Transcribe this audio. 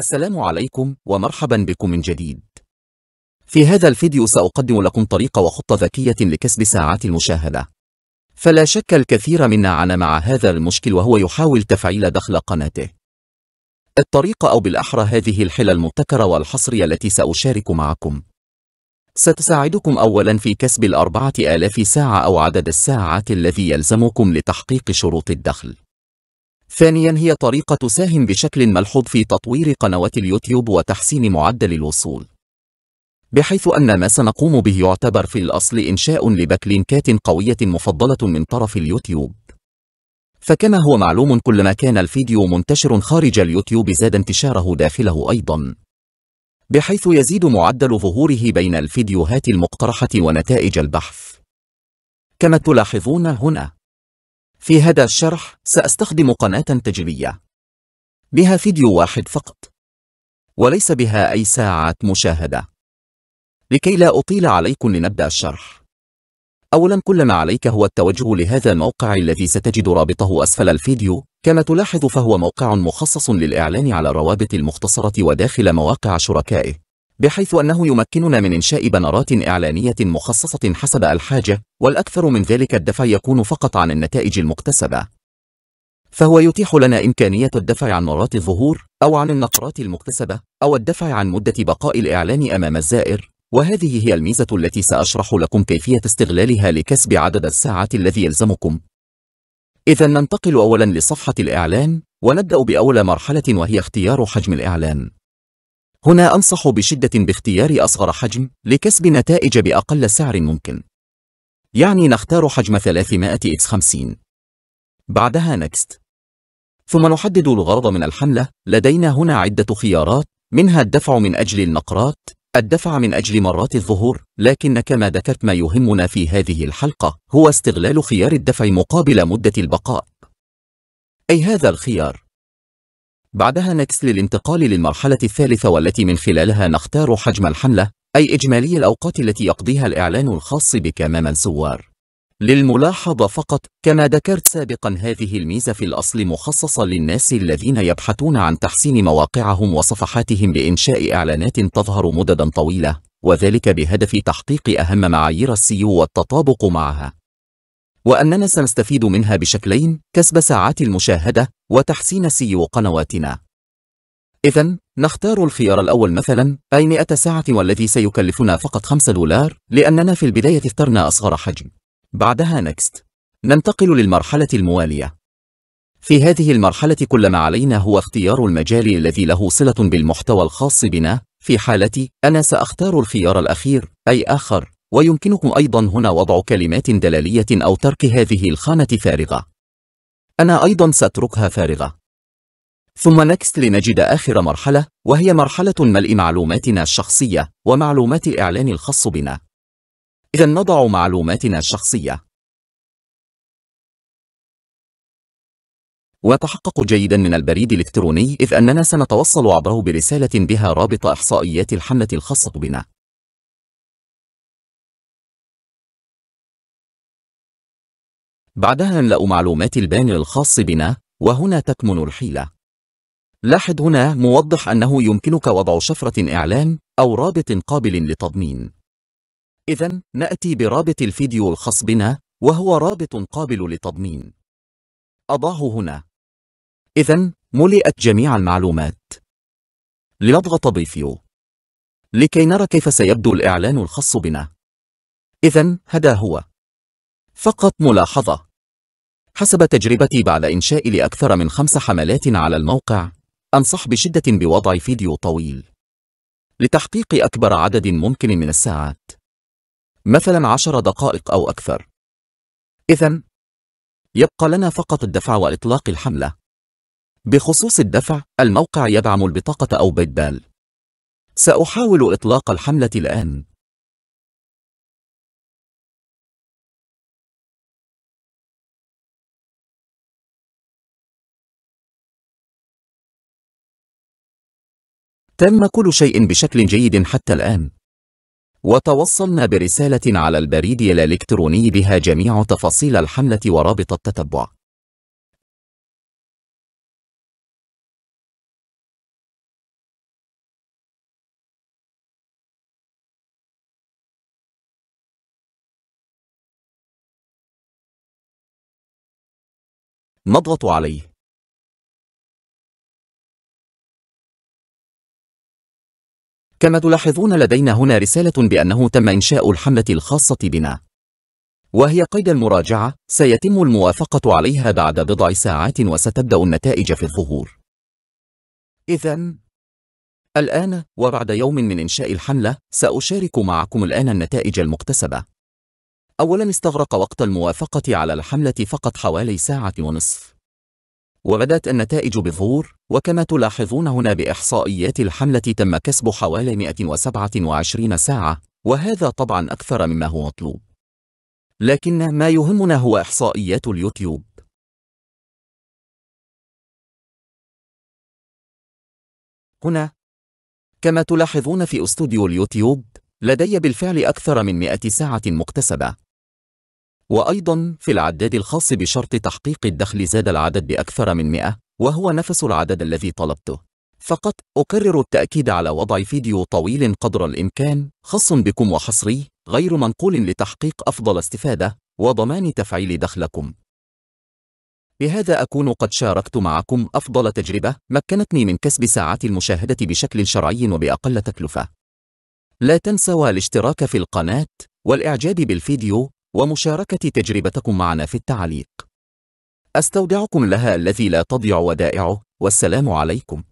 السلام عليكم ومرحبا بكم من جديد في هذا الفيديو سأقدم لكم طريقة وخطة ذكية لكسب ساعات المشاهدة فلا شك الكثير منا عانى مع هذا المشكل وهو يحاول تفعيل دخل قناته الطريقة أو بالأحرى هذه الحلة المبتكرة والحصرية التي سأشارك معكم ستساعدكم أولا في كسب الأربعة آلاف ساعة أو عدد الساعات الذي يلزمكم لتحقيق شروط الدخل ثانيا هي طريقة تساهم بشكل ملحوظ في تطوير قنوات اليوتيوب وتحسين معدل الوصول بحيث أن ما سنقوم به يعتبر في الأصل إنشاء لبكلينكات قوية مفضلة من طرف اليوتيوب فكما هو معلوم كلما كان الفيديو منتشر خارج اليوتيوب زاد انتشاره داخله أيضا بحيث يزيد معدل ظهوره بين الفيديوهات المقترحة ونتائج البحث كما تلاحظون هنا في هذا الشرح سأستخدم قناة تجريبية بها فيديو واحد فقط وليس بها أي ساعات مشاهدة لكي لا أطيل عليكم لنبدأ الشرح أولا كل ما عليك هو التوجه لهذا الموقع الذي ستجد رابطه أسفل الفيديو كما تلاحظ فهو موقع مخصص للإعلان على الروابط المختصرة وداخل مواقع شركائه بحيث أنه يمكننا من إنشاء بنرات إعلانية مخصصة حسب الحاجة والأكثر من ذلك الدفع يكون فقط عن النتائج المكتسبة فهو يتيح لنا إمكانية الدفع عن مرات الظهور أو عن النقرات المكتسبة أو الدفع عن مدة بقاء الإعلان أمام الزائر وهذه هي الميزة التي سأشرح لكم كيفية استغلالها لكسب عدد الساعات الذي يلزمكم إذا ننتقل أولا لصفحة الإعلان ونبدأ بأول مرحلة وهي اختيار حجم الإعلان هنا أنصح بشدة باختيار أصغر حجم لكسب نتائج بأقل سعر ممكن يعني نختار حجم 300x50 بعدها نكست ثم نحدد الغرض من الحملة لدينا هنا عدة خيارات منها الدفع من أجل النقرات الدفع من أجل مرات الظهور لكن كما ذكرت ما يهمنا في هذه الحلقة هو استغلال خيار الدفع مقابل مدة البقاء أي هذا الخيار بعدها نكس للانتقال للمرحلة الثالثة والتي من خلالها نختار حجم الحملة أي إجمالي الأوقات التي يقضيها الإعلان الخاص بك أمام الزوار للملاحظة فقط كما ذكرت سابقا هذه الميزة في الأصل مخصصة للناس الذين يبحثون عن تحسين مواقعهم وصفحاتهم بإنشاء إعلانات تظهر مددا طويلة وذلك بهدف تحقيق أهم معايير السيو والتطابق معها وأننا سنستفيد منها بشكلين كسب ساعات المشاهدة وتحسين سيو قنواتنا إذا نختار الخيار الأول مثلا أي 100 ساعة والذي سيكلفنا فقط 5 دولار لأننا في البداية اخترنا أصغر حجم بعدها نكست ننتقل للمرحلة الموالية في هذه المرحلة كل ما علينا هو اختيار المجال الذي له صلة بالمحتوى الخاص بنا في حالتي أنا سأختار الخيار الأخير أي آخر ويمكنكم أيضا هنا وضع كلمات دلالية أو ترك هذه الخانة فارغة أنا أيضا سأتركها فارغة ثم نكست لنجد آخر مرحلة وهي مرحلة ملء معلوماتنا الشخصية ومعلومات الإعلان الخاص بنا إذا نضع معلوماتنا الشخصية وتحقق جيدا من البريد الإلكتروني إذ أننا سنتوصل عبره برسالة بها رابط إحصائيات الحملة الخاصة بنا بعدها نلاقوا معلومات البان الخاص بنا وهنا تكمن الحيلة لاحظ هنا موضح أنه يمكنك وضع شفرة إعلان أو رابط قابل لتضمين إذا نأتي برابط الفيديو الخاص بنا وهو رابط قابل لتضمين أضعه هنا إذا ملئت جميع المعلومات لنضغط بيفيو لكي نرى كيف سيبدو الإعلان الخاص بنا إذا هذا هو فقط ملاحظة حسب تجربتي بعد إنشاء لأكثر من خمس حملات على الموقع أنصح بشدة بوضع فيديو طويل لتحقيق أكبر عدد ممكن من الساعات مثلا عشر دقائق أو أكثر إذا يبقى لنا فقط الدفع وإطلاق الحملة بخصوص الدفع الموقع يدعم البطاقة أو بيتبال سأحاول إطلاق الحملة الآن تم كل شيء بشكل جيد حتى الآن وتوصلنا برسالة على البريد الإلكتروني بها جميع تفاصيل الحملة ورابط التتبع نضغط عليه كما تلاحظون لدينا هنا رسالة بأنه تم إنشاء الحملة الخاصة بنا وهي قيد المراجعة سيتم الموافقة عليها بعد بضع ساعات وستبدأ النتائج في الظهور إذا الآن وبعد يوم من إنشاء الحملة سأشارك معكم الآن النتائج المكتسبة أولا استغرق وقت الموافقة على الحملة فقط حوالي ساعة ونصف وبدت النتائج بظهور وكما تلاحظون هنا بإحصائيات الحملة تم كسب حوالي 127 ساعة وهذا طبعا أكثر مما هو مطلوب لكن ما يهمنا هو إحصائيات اليوتيوب هنا كما تلاحظون في استوديو اليوتيوب لدي بالفعل أكثر من 100 ساعة مكتسبة وأيضا في العداد الخاص بشرط تحقيق الدخل زاد العدد بأكثر من 100 وهو نفس العدد الذي طلبته فقط أكرر التأكيد على وضع فيديو طويل قدر الإمكان خاص بكم وحصري غير منقول لتحقيق أفضل استفادة وضمان تفعيل دخلكم بهذا أكون قد شاركت معكم أفضل تجربة مكنتني من كسب ساعات المشاهدة بشكل شرعي وبأقل تكلفة لا تنسوا الاشتراك في القناة والإعجاب بالفيديو ومشاركة تجربتكم معنا في التعليق استودعكم لها الذي لا تضيع ودائعه والسلام عليكم